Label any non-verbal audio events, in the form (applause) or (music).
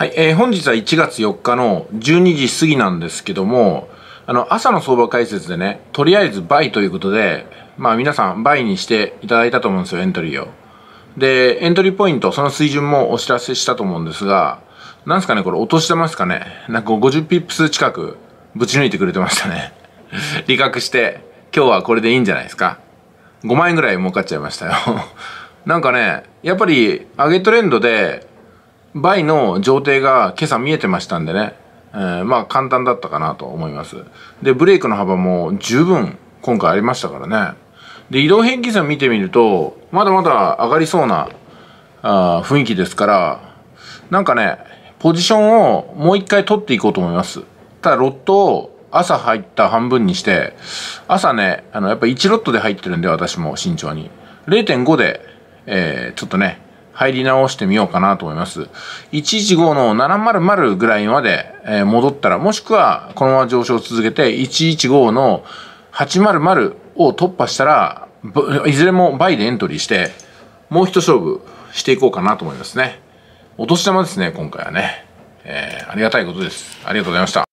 はい、えー、本日は1月4日の12時過ぎなんですけども、あの、朝の相場解説でね、とりあえず倍ということで、まあ皆さん倍にしていただいたと思うんですよ、エントリーを。で、エントリーポイント、その水準もお知らせしたと思うんですが、なんすかね、これ落としてますかね。なんか50ピップス近くぶち抜いてくれてましたね。理 (laughs) 覚して、今日はこれでいいんじゃないですか。5万円ぐらい儲かっちゃいましたよ。(laughs) なんかね、やっぱり上げトレンドで、倍の上程が今朝見えてましたんでね、えー、まあ簡単だったかなと思います。で、ブレイクの幅も十分今回ありましたからね。で、移動平均線を見てみると、まだまだ上がりそうなあ雰囲気ですから、なんかね、ポジションをもう一回取っていこうと思います。ただ、ロットを朝入った半分にして、朝ね、あの、やっぱ1ロットで入ってるんで、私も慎重に。0.5で、えー、ちょっとね、入り直してみようかなと思います。115の700ぐらいまで、え戻ったら、もしくはこのまま上昇を続けて、115の800を突破したら、いずれも倍でエントリーして、もう一勝負していこうかなと思いますね。お年玉ですね、今回はね。えー、ありがたいことです。ありがとうございました。